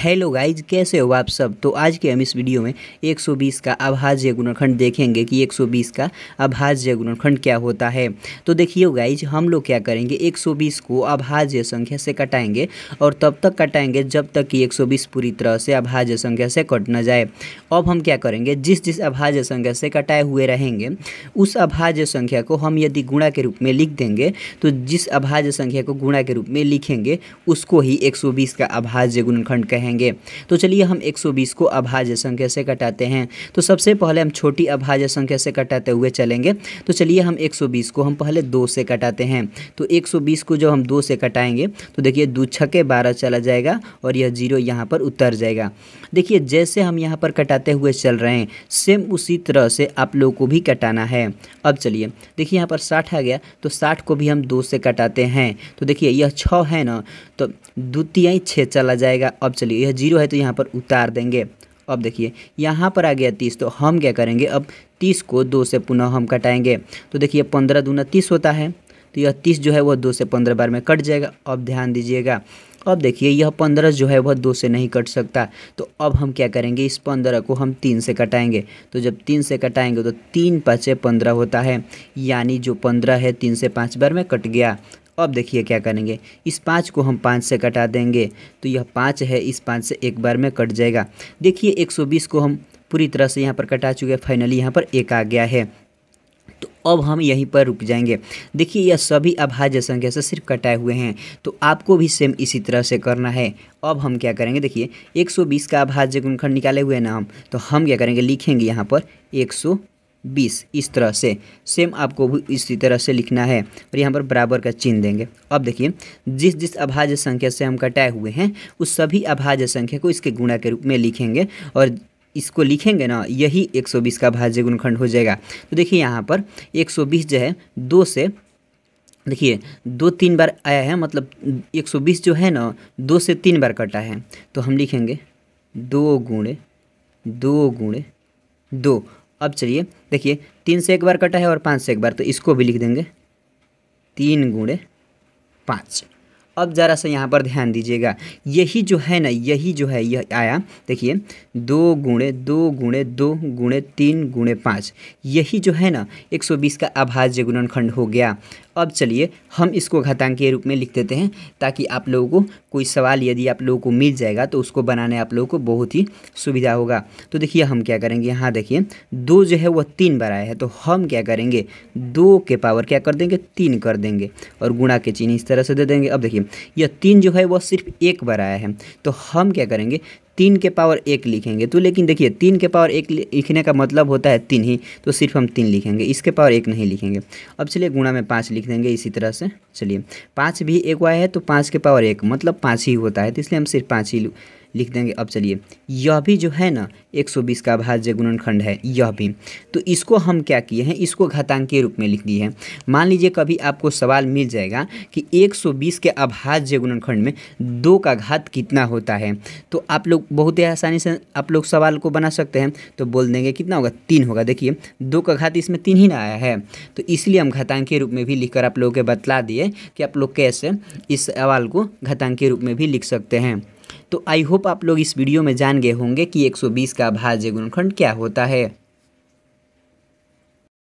hello guys कैसे हो आप सब तो आज के हम इस वीडियो में 120 का अभाज्य गुणनखंड देखेंगे कि 120 का अभाज्य गुणनखंड क्या होता है तो देखिए गाइज हम लोग क्या करेंगे 120 को अभाज्य संख्या से कटाएंगे और तब तक कटाएंगे जब तक कि 120 पूरी तरह से अभाज्य संख्या से कट ना जाए अब हम क्या करेंगे जिस जिस अभाज्य संख्या से कटाए हुए रहेंगे उस अभाज्य संख्या को हम यदि गुणा के रूप में लिख देंगे तो जिस अभाज्य संख्या को गुणा के रूप में लिखेंगे उसको ही एक का अभाज्य गुणनखंड कहें रहेंगे तो चलिए हम 120 को अभाज्य संख्या से कटाते हैं तो सबसे पहले हम छोटी अभाज्य संख्या से कटाते हुए चलेंगे तो चलिए हम 120 को हम पहले दो से कटाते हैं तो 120 को जब हम दो से कटाएंगे तो देखिए दो छके बारह चला जाएगा और यह जीरो यहाँ पर उतर जाएगा देखिए जैसे हम यहाँ पर कटाते हुए चल रहे हैं सेम उसी तरह से आप लोग को भी कटाना है अब चलिए देखिए यहाँ पर साठ आ गया तो साठ को भी हम दो से कटाते हैं तो देखिए यह छः है ना तो द्वितीय छः चला जाएगा अब चलिए यह जीरो है तो यहाँ पर उतार देंगे अब देखिए यहाँ पर आ गया तीस तो हम क्या करेंगे अब तीस को दो से पुनः हम कटाएंगे तो देखिए पंद्रह दूना तीस होता है तो यह तीस जो है वह दो से पंद्रह बार में कट जाएगा अब ध्यान दीजिएगा अब देखिए यह पंद्रह जो है वह दो से नहीं कट सकता तो अब हम क्या करेंगे इस पंद्रह को हम तीन से कटाएंगे तो जब तीन से कटाएंगे तो तीन पाँचे पंद्रह होता है यानी जो पंद्रह है तीन से पाँच बार में कट गया अब देखिए क्या करेंगे इस पाँच को हम पाँच से कटा देंगे तो यह पाँच है इस पाँच से एक बार में कट जाएगा देखिए 120 को हम पूरी तरह से यहाँ पर कटा चुके हैं फाइनली यहाँ पर एक आ गया है तो अब हम यहीं पर रुक जाएंगे देखिए यह सभी अभाज्य संख्या से सिर्फ कटाए हुए हैं तो आपको भी सेम इसी तरह से करना है अब हम क्या करेंगे देखिए 120 का अभाज्य गुणखंड निकाले हुए हैं ना हम तो हम क्या करेंगे लिखेंगे यहाँ पर सौ बीस इस तरह से सेम आपको भी इसी तरह से लिखना है और यहाँ पर बराबर का चिन्ह देंगे अब देखिए जिस जिस अभाज्य संख्या से हम कटाए हुए हैं उस सभी अभाज्य संख्या को इसके गुणा के रूप में लिखेंगे और इसको लिखेंगे ना यही 120 का भाज्य गुणखंड हो जाएगा तो देखिए यहाँ पर 120 जो है दो से देखिए दो तीन बार आया है मतलब 120 जो है ना दो से तीन बार कटा है तो हम लिखेंगे दो गुणे दो गुणे दो अब चलिए देखिए तीन से एक बार कटा है और पाँच से एक बार तो इसको भी लिख देंगे तीन गुणे पाँच अब ज़रा सा यहाँ पर ध्यान दीजिएगा यही जो है ना यही जो है यह आया देखिए दो गुणे दो गुणे दो गुणे तीन गुणे पाँच यही जो है ना 120 का अभाज्य गुणनखंड हो गया अब चलिए हम इसको घातांक के रूप में लिख देते हैं ताकि आप लोगों को कोई सवाल यदि आप लोगों को मिल जाएगा तो उसको बनाने आप लोगों को बहुत ही सुविधा होगा तो देखिए हम क्या करेंगे यहाँ देखिए दो जो है वह तीन बार आया है तो हम क्या करेंगे दो के पावर क्या कर देंगे तीन कर देंगे और गुणा के चिन्ह इस तरह से दे देंगे अब देखिए यह तीन जो है वह सिर्फ एक बार आया है तो हम क्या करेंगे तीन के पावर एक लिखेंगे तो लेकिन देखिए तीन के पावर एक लिखने का मतलब होता है तीन ही तो सिर्फ हम तीन लिखेंगे इसके पावर एक नहीं लिखेंगे अब चलिए गुणा में पाँच लिख देंगे इसी तरह से चलिए पाँच भी एक वाई है तो पाँच के पावर एक मतलब पाँच ही होता है तो इसलिए हम सिर्फ पाँच ही लिख देंगे अब चलिए यह भी जो है ना 120 का भाज्य गुणनखंड है यह भी तो इसको हम क्या किए हैं इसको घातांक के रूप में लिख दिए हैं मान लीजिए कभी आपको सवाल मिल जाएगा कि 120 के अभाज्य गुणनखंड में दो का घात कितना होता है तो आप लोग बहुत ही आसानी से आप लोग सवाल को बना सकते हैं तो बोल देंगे कितना होगा तीन होगा देखिए दो का घात इसमें तीन ही ना आया है तो इसलिए हम घातांक के रूप में भी लिख आप लोगों के बतला दिए कि आप लोग कैसे इस सवाल को घातांक के रूप में भी लिख सकते हैं तो आई होप आप लोग इस वीडियो में जान गए होंगे कि 120 का भाज्य गुणनखंड क्या होता है